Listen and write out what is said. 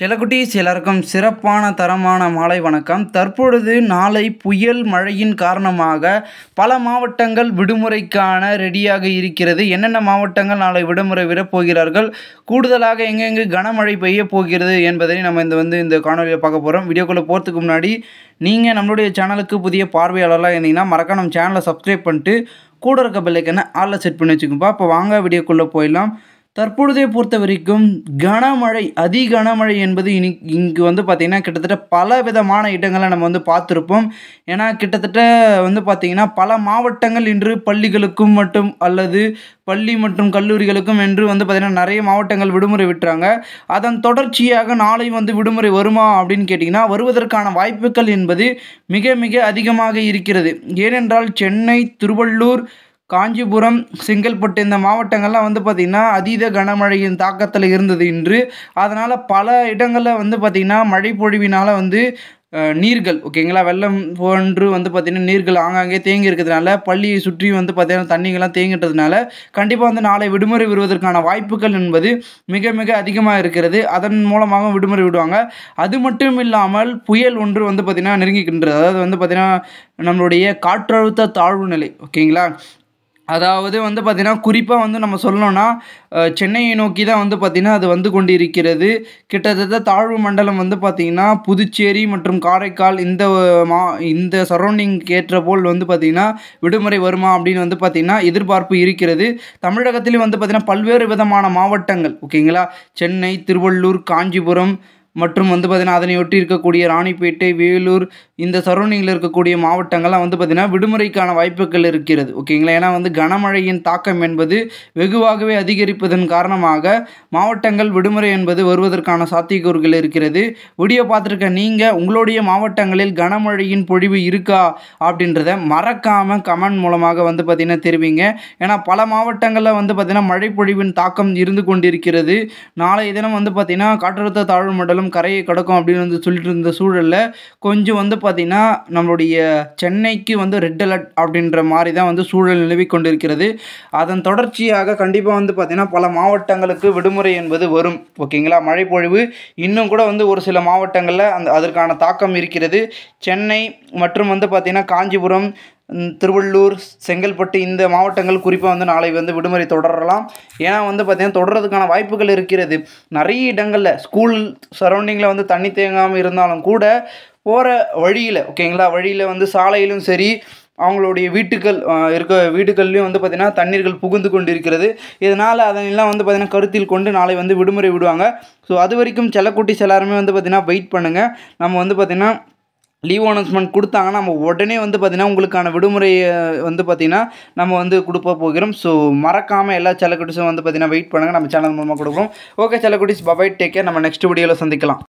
செலக்குட்டீஸ் எல்லாருக்கும் சிறப்பான தரமான மாலை வணக்கம் தற்பொழுது நாளை புயல் மழையின் காரணமாக பல மாவட்டங்கள் விடுமுறைக்கான ரெடியாக இருக்கிறது என்னென்ன மாவட்டங்கள் நாளை விடுமுறை விடப்போகிறார்கள் கூடுதலாக எங்கெங்கு கனமழை பெய்ய போகிறது என்பதை நம்ம இந்த வந்து இந்த காணொலியை பார்க்க போகிறோம் வீடியோக்குள்ளே போகிறதுக்கு முன்னாடி நீங்கள் நம்மளுடைய சேனலுக்கு புதிய பார்வையாளர்களாக இருந்தீங்கன்னா மறக்க நம்ம சேனலை சப்ஸ்கிரைப் பண்ணிட்டு கூட இருக்க பிள்ளைக்கு என்ன ஆளில் செட் பண்ணி வச்சுக்கோப்பா இப்போ வாங்க வீடியோக்குள்ளே போயிடலாம் தற்பொழுதே பொறுத்த வரைக்கும் கனமழை அதி கனமழை என்பது இனி இங்கு வந்து பார்த்திங்கன்னா கிட்டத்தட்ட பல விதமான இடங்களை நம்ம வந்து பார்த்துருப்போம் ஏன்னா கிட்டத்தட்ட வந்து பார்த்திங்கன்னா பல மாவட்டங்கள் இன்று பள்ளிகளுக்கும் மட்டும் அல்லது பள்ளி மற்றும் கல்லூரிகளுக்கும் என்று வந்து பார்த்திங்கன்னா நிறைய மாவட்டங்கள் விடுமுறை விட்டுறாங்க அதன் தொடர்ச்சியாக நாளை வந்து விடுமுறை வருமா அப்படின்னு கேட்டிங்கன்னா வருவதற்கான வாய்ப்புகள் என்பது மிக மிக அதிகமாக இருக்கிறது ஏனென்றால் சென்னை திருவள்ளூர் காஞ்சிபுரம் செங்கல்பட்டு இந்த மாவட்டங்கள்லாம் வந்து பார்த்திங்கன்னா அதீத கனமழையின் தாக்கத்தில் இருந்தது இன்று அதனால் பல இடங்களில் வந்து பார்த்திங்கன்னா மழை வந்து நீர்கள் ஓகேங்களா வெள்ளம் போன்று வந்து பார்த்திங்கன்னா நீர்கள் ஆங்காங்கே தேங்கி இருக்கிறதுனால பள்ளியை சுற்றி வந்து பார்த்திங்கன்னா தண்ணிங்கள்லாம் தேங்கிட்டதுனால கண்டிப்பாக வந்து நாளை விடுமுறை விடுவதற்கான வாய்ப்புகள் என்பது மிக மிக அதிகமாக இருக்கிறது அதன் மூலமாக விடுமுறை விடுவாங்க அது மட்டும் இல்லாமல் புயல் ஒன்று வந்து பார்த்திங்கன்னா நெருங்கிக்கின்றது அதாவது வந்து பார்த்திங்கன்னா நம்மளுடைய காற்றழுத்த தாழ்வு நிலை ஓகேங்களா அதாவது வந்து பார்த்திங்கன்னா குறிப்பாக வந்து நம்ம சொல்லணும்னா சென்னையை நோக்கி தான் வந்து பார்த்திங்கன்னா அது வந்து கொண்டு இருக்கிறது கிட்டத்தட்ட தாழ்வு மண்டலம் வந்து பார்த்திங்கன்னா புதுச்சேரி மற்றும் காரைக்கால் இந்த மா இந்த சரௌண்டிங்க்கு ஏற்ற போல் வந்து பார்த்திங்கன்னா விடுமுறை வருமா அப்படின்னு வந்து பார்த்திங்கன்னா எதிர்பார்ப்பு இருக்கிறது தமிழகத்திலும் வந்து பார்த்திங்கன்னா பல்வேறு விதமான மாவட்டங்கள் ஓகேங்களா சென்னை திருவள்ளூர் காஞ்சிபுரம் மற்றும் வந்து பார்த்திங்கன்னா அதனை ஒட்டி இருக்கக்கூடிய ராணிப்பேட்டை வேலூர் இந்த சரௌண்டிங்கில் இருக்கக்கூடிய மாவட்டங்கள்லாம் வந்து பார்த்திங்கன்னா விடுமுறைக்கான வாய்ப்புகள் இருக்கிறது ஓகேங்களா ஏன்னா வந்து கனமழையின் தாக்கம் என்பது வெகுவாகவே அதிகரிப்பதன் காரணமாக மாவட்டங்கள் விடுமுறை என்பது வருவதற்கான சாத்தியக்கூறுகள் இருக்கிறது வீடியோ பார்த்துருக்க நீங்கள் உங்களுடைய மாவட்டங்களில் கனமழையின் பொழிவு இருக்கா அப்படின்றத மறக்காமல் கமெண்ட் மூலமாக வந்து பார்த்திங்கன்னா தெரிவிங்க ஏன்னா பல மாவட்டங்களில் வந்து பார்த்திங்கன்னா மழைப்பொழிவின் தாக்கம் இருந்து கொண்டிருக்கிறது நாளைய தினம் வந்து பார்த்திங்கன்னா காற்றழுத்த தாழ்வு மண்டலம் கரையை கடக்கும் அப்படின்னு வந்து சொல்லிட்டு இருந்த சூழலில் கொஞ்சம் வந்து பார்த்திங்கன்னா நம்மளுடைய சென்னைக்கு வந்து ரெட் அலர்ட் அப்படின்ற மாதிரி தான் வந்து சூழல் நிலவி கொண்டிருக்கிறது அதன் தொடர்ச்சியாக கண்டிப்பாக வந்து பார்த்திங்கன்னா பல மாவட்டங்களுக்கு விடுமுறை என்பது வரும் ஓகேங்களா மழைப்பொழிவு இன்னும் கூட வந்து ஒரு சில மாவட்டங்களில் அந்த அதற்கான தாக்கம் இருக்கிறது சென்னை மற்றும் வந்து பார்த்திங்கன்னா காஞ்சிபுரம் திருவள்ளூர் செங்கல்பட்டு இந்த மாவட்டங்கள் குறிப்பாக வந்து நாளை வந்து விடுமுறை தொடரலாம் ஏன்னா வந்து பார்த்திங்கன்னா தொடர்றதுக்கான வாய்ப்புகள் இருக்கிறது நிறைய இடங்களில் ஸ்கூல் சரௌண்டிங்கில் வந்து தண்ணி தேங்காமல் இருந்தாலும் கூட போகிற வழியில் ஓகேங்களா வழியில் வந்து சாலையிலும் சரி அவங்களுடைய வீட்டுக்கள் இருக்க வீடுகள்லையும் வந்து பார்த்திங்கன்னா தண்ணீர்கள் புகுந்து கொண்டு இருக்கிறது இதனால் அதனெல்லாம் வந்து பார்த்திங்கன்னா கருத்தில் கொண்டு நாளை வந்து விடுமுறை விடுவாங்க ஸோ அது வரைக்கும் செல்லக்குட்டிஸ் எல்லாருமே வந்து பார்த்திங்கன்னா வெயிட் பண்ணுங்கள் நம்ம வந்து பார்த்திங்கன்னா லீவ் அனௌன்ஸ்மெண்ட் கொடுத்தாங்கன்னா நம்ம உடனே வந்து பார்த்திங்கன்னா உங்களுக்கான விடுமுறையை வந்து பார்த்திங்கன்னா நம்ம வந்து கொடுப்ப போகிறோம் ஸோ மறக்காமல் எல்லா செல்லக்குட்டிஸும் வந்து பார்த்திங்கன்னா வெயிட் பண்ணுங்கள் நம்ம சேனல் மூலமாக கொடுக்குறோம் ஓகே செல்லக்குட்டிஸ் பபாய் டேக் கேர் நம்ம நெக்ஸ்ட் வீடியோவில் சந்திக்கலாம்